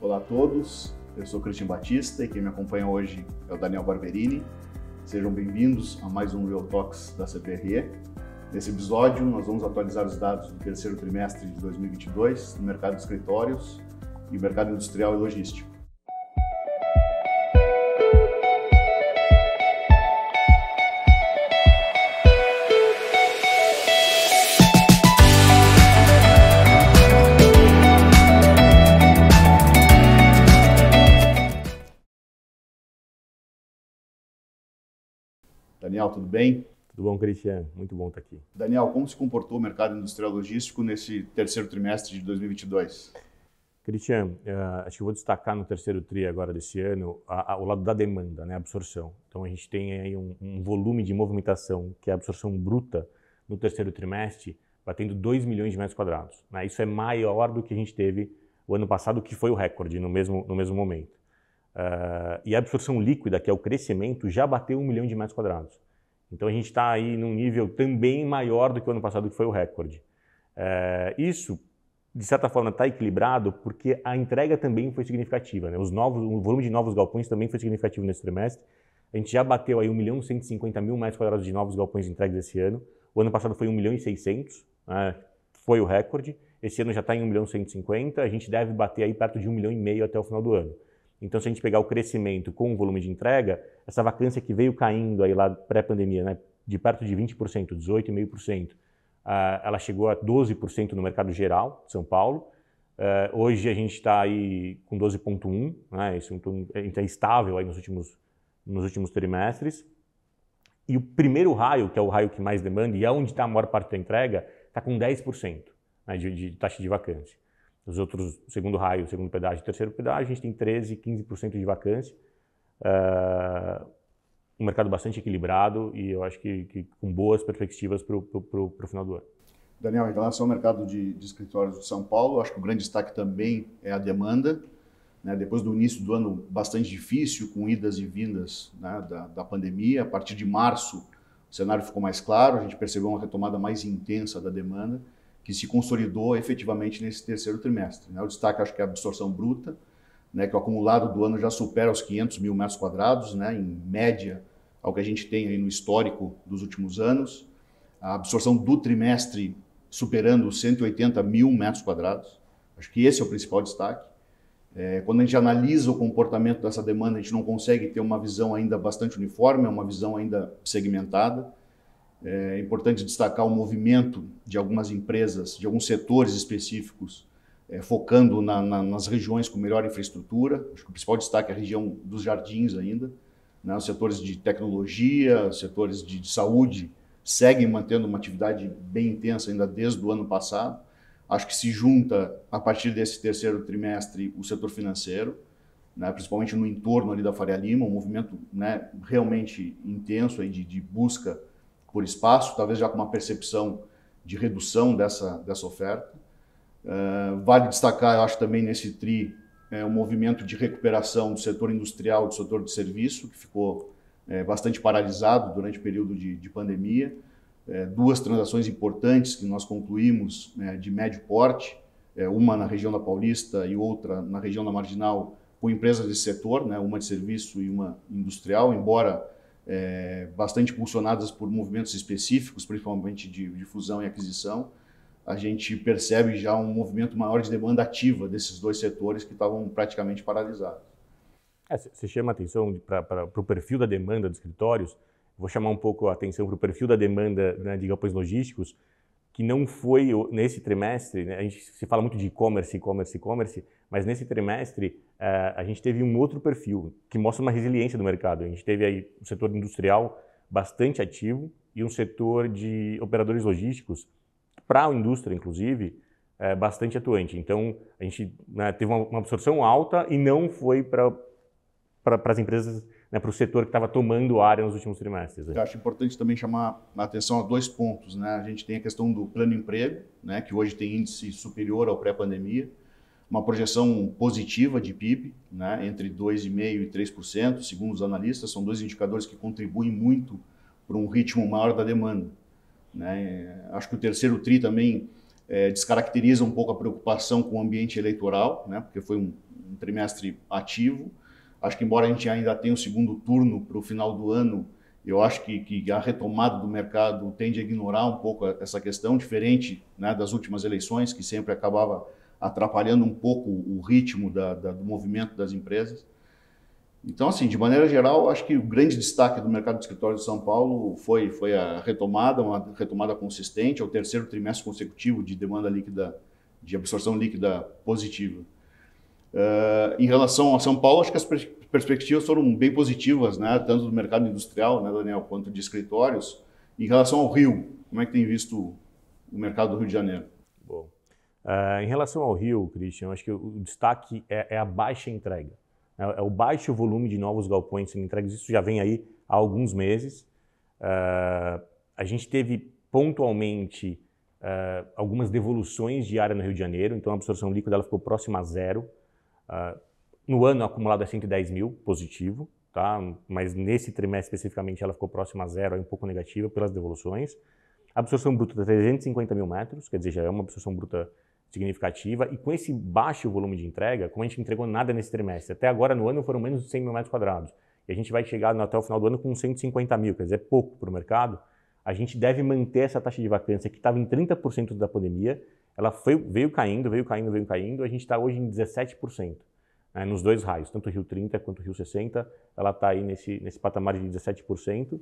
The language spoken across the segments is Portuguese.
Olá a todos, eu sou Cristian Batista e quem me acompanha hoje é o Daniel Barberini. Sejam bem-vindos a mais um Real Talks da CPRE. Nesse episódio, nós vamos atualizar os dados do terceiro trimestre de 2022 no mercado de escritórios e mercado industrial e logístico. Daniel, tudo bem? Tudo bom, Cristian? Muito bom estar aqui. Daniel, como se comportou o mercado industrial logístico nesse terceiro trimestre de 2022? Cristian, eh, acho que vou destacar no terceiro TRI agora desse ano a, a, o lado da demanda, né, a absorção. Então a gente tem aí um, um, volume de movimentação, que é a absorção bruta no terceiro trimestre, batendo 2 milhões de metros quadrados. Né? Isso é maior do que a gente teve o ano passado, que foi o recorde no mesmo, no mesmo momento. Uh, e a absorção líquida, que é o crescimento, já bateu um milhão de metros quadrados. Então a gente está aí num nível também maior do que o ano passado, que foi o recorde. Uh, isso, de certa forma, está equilibrado porque a entrega também foi significativa. Né? Os novos, o volume de novos galpões também foi significativo nesse trimestre. A gente já bateu aí 1 milhão e 150 mil metros quadrados de novos galpões entregues esse ano. O ano passado foi 1 milhão e 600, né? foi o recorde. Esse ano já está em 1 milhão e 150, a gente deve bater aí perto de 1 milhão e meio até o final do ano. Então, se a gente pegar o crescimento com o volume de entrega, essa vacância que veio caindo aí lá pré-pandemia, né, de perto de 20%, 18,5%, ah, ela chegou a 12% no mercado geral de São Paulo. Ah, hoje a gente está aí com 12,1%, né, isso é, é estável aí nos últimos, nos últimos trimestres. E o primeiro raio, que é o raio que mais demanda e é onde está a maior parte da entrega, está com 10% né, de, de taxa de vacância os outros, segundo raio, segundo pedágio e terceiro pedágio, a gente tem 13%, 15% de vacância. Uh, um mercado bastante equilibrado e eu acho que, que com boas perspectivas para o final do ano. Daniel, em relação ao mercado de, de, escritórios de São Paulo, acho que o grande destaque também é a demanda. Né? Depois do início do ano bastante difícil, com idas e vindas né? da, da, pandemia, a partir de março o cenário ficou mais claro, a gente percebeu uma retomada mais intensa da demanda que se consolidou efetivamente nesse terceiro trimestre. Né? O destaque acho que é a absorção bruta, né, que o acumulado do ano já supera os 500 mil metros quadrados, né, em média, ao que a gente tem no histórico dos últimos anos. A absorção do trimestre superando os 180 mil metros quadrados. Acho que esse é o principal destaque. É, quando a gente analisa o comportamento dessa demanda, a gente não consegue ter uma visão ainda bastante uniforme, é uma visão ainda segmentada. É importante destacar o movimento de algumas empresas, de alguns setores específicos, é, focando na, na, nas regiões com melhor infraestrutura. Acho que o principal destaque é a região dos jardins ainda. Né? Os setores de tecnologia, setores de, de saúde seguem mantendo uma atividade bem intensa ainda desde o ano passado. Acho que se junta, a partir desse terceiro trimestre, o setor financeiro, né, principalmente no entorno ali da Faria Lima, um movimento né, realmente intenso aí de, de busca por espaço, talvez já com uma percepção de redução dessa, dessa oferta. Uh, vale destacar, eu acho também nesse TRI, é, eh, um movimento de recuperação do setor industrial, do setor de serviço, que ficou é, bastante paralisado durante o período de, de pandemia. É, duas transações importantes que nós concluímos né, de médio porte, é, uma na região da Paulista e outra na região da Marginal, com empresas desse setor, né, uma de serviço e uma industrial, embora é, bastante impulsionadas por movimentos específicos, principalmente de, de fusão e aquisição, a gente percebe já um movimento maior de demanda ativa desses dois setores que estavam praticamente paralisados. É, você chama atenção para o perfil da demanda dos escritórios. Vou chamar um pouco a atenção para o perfil da demanda né, de galpões logísticos, que não foi nesse trimestre, né, a gente se fala muito de e-commerce, e-commerce, e-commerce, mas nesse trimestre uh, a gente teve um outro perfil que mostra uma resiliência do mercado. A gente teve aí um setor industrial bastante ativo e um setor de operadores logísticos para a indústria, inclusive, eh, bastante atuante. Então a gente né, teve uma, uma absorção alta e não foi para as empresas né, para o setor que estava tomando área nos últimos trimestres. Né? Eu acho importante também chamar a atenção a dois pontos. Né? A gente tem a questão do plano emprego, né, que hoje tem índice superior ao pré-pandemia, uma projeção positiva de PIB, né, entre 2,5% e 3%, segundo os analistas, são dois indicadores que contribuem muito para um ritmo maior da demanda. Né? Acho que o terceiro TRI também é, descaracteriza um pouco a preocupação com o ambiente eleitoral, né? porque foi um, um trimestre ativo. Acho que, embora a gente ainda tenha o um segundo turno para o final do ano, eu acho que, que, a retomada do mercado tende a ignorar um pouco essa questão, diferente né, das últimas eleições, que sempre acabava atrapalhando um pouco o ritmo da, da, do movimento das empresas. Então, assim, de maneira geral, acho que o grande destaque do mercado de escritórios de São Paulo foi, foi a retomada, uma retomada consistente, é o terceiro trimestre consecutivo de demanda líquida, de absorção líquida positiva. Uh, em relação a São Paulo, acho que as perspectivas foram bem positivas, né? tanto do mercado industrial, né, Daniel, quanto de escritórios. Em relação ao Rio, como é que tem visto o mercado do Rio de Janeiro? Bom, uh, em relação ao Rio, Christian, acho que o destaque é, é a baixa entrega. É, é, o baixo volume de novos galpões sendo entregues. Isso já vem aí há alguns meses. Uh, a gente teve pontualmente algumas devoluções de área no Rio de Janeiro, então a absorção líquida ela ficou próxima a zero ah, no ano, acumulado é 110 mil, positivo, tá? mas nesse trimestre especificamente ela ficou próxima a zero, um pouco negativa pelas devoluções. A absorção bruta de tá 350 mil metros, quer dizer, já é uma absorção bruta significativa. E com esse baixo volume de entrega, como a gente entregou nada nesse trimestre, até agora no ano foram menos de 100 mil metros quadrados. E a gente vai chegar até o final do ano com 150 mil, quer dizer, é pouco para o mercado. A gente deve manter essa taxa de vacância que estava em 30% da pandemia ela foi, veio caindo, veio caindo, veio caindo, a gente está hoje em 17%, né, nos dois raios, tanto o Rio 30 quanto o Rio 60, ela está aí nesse, nesse patamar de 17%,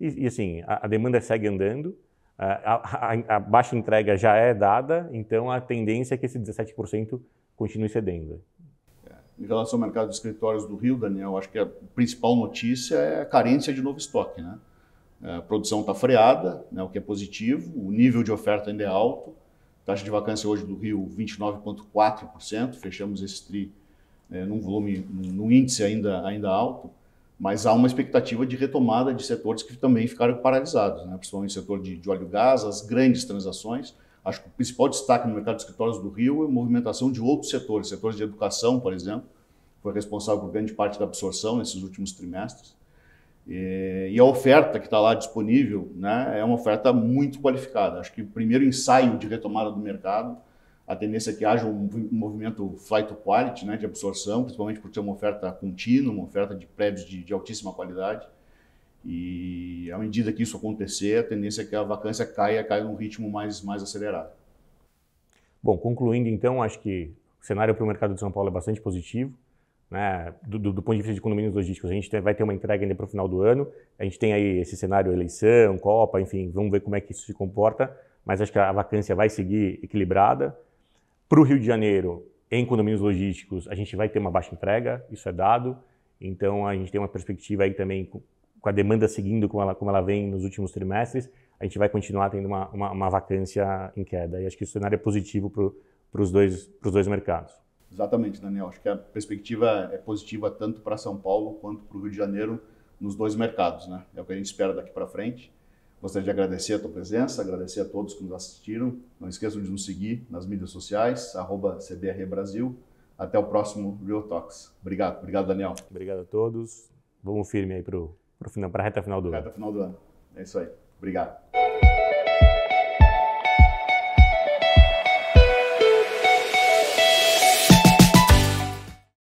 e, e assim, a, a, demanda segue andando, a, a, a, baixa entrega já é dada, então a tendência é que esse 17% continue cedendo. Em relação ao mercado de escritórios do Rio, Daniel, acho que a principal notícia é a carência de novo estoque, né? É, a produção está freada, né, o que é positivo, o nível de oferta ainda é alto, Taxa de vacância hoje do Rio, 29,4%. Fechamos esse TRI é, num volume, num índice ainda, ainda alto, mas há uma expectativa de retomada de setores que também ficaram paralisados, né? principalmente o setor de, de óleo e gás, as grandes transações. Acho que o principal destaque no mercado de escritórios do Rio é a movimentação de outros setores, setores de educação, por exemplo, foi responsável por grande parte da absorção nesses últimos trimestres e a oferta que está lá disponível né, é uma oferta muito qualificada. Acho que o primeiro ensaio de retomada do mercado, a tendência é que haja um movimento flight to quality, né, de absorção, principalmente por ter uma oferta contínua, uma oferta de prédios de, de altíssima qualidade. E à medida que isso acontecer, a tendência é que a vacância caia, caia num ritmo mais, mais acelerado. Bom, concluindo então, acho que o cenário para o mercado de São Paulo é bastante positivo né, do, do, do, ponto de vista de condomínios logísticos, a gente vai ter uma entrega ainda para o final do ano. A gente tem aí esse cenário eleição, Copa, enfim, vamos ver como é que isso se comporta, mas acho que a vacância vai seguir equilibrada. Para o Rio de Janeiro, em condomínios logísticos, a gente vai ter uma baixa entrega, isso é dado. Então a gente tem uma perspectiva aí também com a demanda seguindo como ela, como ela vem nos últimos trimestres, a gente vai continuar tendo uma, uma, uma vacância em queda. E acho que o cenário é positivo para os dois, dois mercados. Exatamente, Daniel. Acho que a perspectiva é positiva tanto para São Paulo quanto para o Rio de Janeiro nos dois mercados, né? É o que a gente espera daqui para frente. Gostaria de agradecer a tua presença, agradecer a todos que nos assistiram. Não esqueçam de nos seguir nas mídias sociais, arroba CBR Brasil. Até o próximo Real Talks. Obrigado. Obrigado, Daniel. Obrigado a todos. Vamos firme aí para a reta final do ano. Reta final do ano. É isso aí. Obrigado.